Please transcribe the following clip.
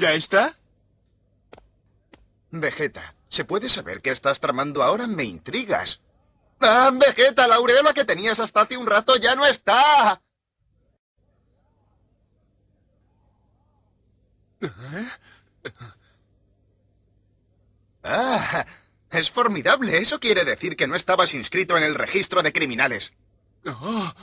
¿Ya está? Vegeta, ¿se puede saber qué estás tramando ahora? Me intrigas. ¡Ah, Vegeta, la aureola que tenías hasta hace un rato ya no está! ¡Ah! Es formidable. Eso quiere decir que no estabas inscrito en el registro de criminales. Oh,